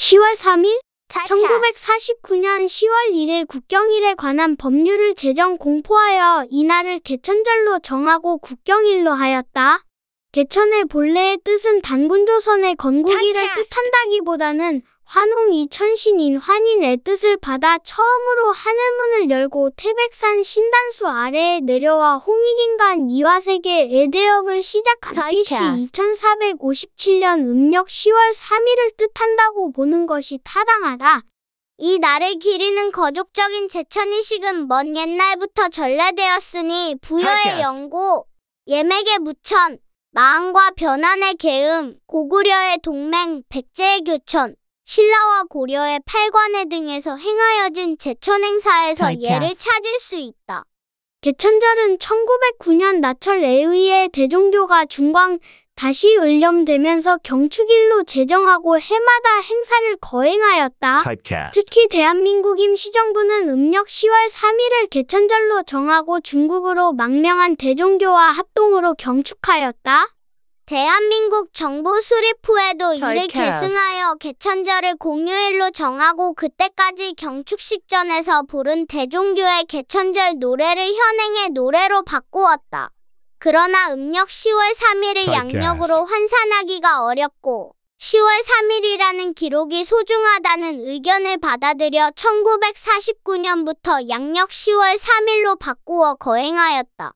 10월 3일 1949년 10월 1일 국경일에 관한 법률을 제정 공포하여 이날을 개천절로 정하고 국경일로 하였다. 개천의 본래의 뜻은 단군 조선의 건국일을 뜻한다기보다는 환웅이 천신인 환인의 뜻을 받아 처음으로 하늘문을 열고 태백산 신단수 아래에 내려와 홍익인간 이화세계 애대역을 시작한 빛이 2457년 음력 10월 3일을 뜻한다고 보는 것이 타당하다. 이날의길이는 거족적인 제천이식은먼 옛날부터 전래되었으니 부여의 영고, 예맥의 무천, 마음과 변환의 계음, 고구려의 동맹, 백제의 교천, 신라와 고려의 팔관회 등에서 행하여진 제천 행사에서 예를 찾을 수 있다. 개천절은 1909년 나철 에의해 대종교가 중광 다시 을렴되면서 경축일로 제정하고 해마다 행사를 거행하였다. Typecast. 특히 대한민국 임시정부는 음력 10월 3일을 개천절로 정하고 중국으로 망명한 대종교와 합동으로 경축하였다. 대한민국 정부 수립 후에도 이를 계승하여 개천절을 공휴일로 정하고 그때까지 경축식전에서 부른 대종교의 개천절 노래를 현행의 노래로 바꾸었다. 그러나 음력 10월 3일을 양력으로 환산하기가 어렵고 10월 3일이라는 기록이 소중하다는 의견을 받아들여 1949년부터 양력 10월 3일로 바꾸어 거행하였다.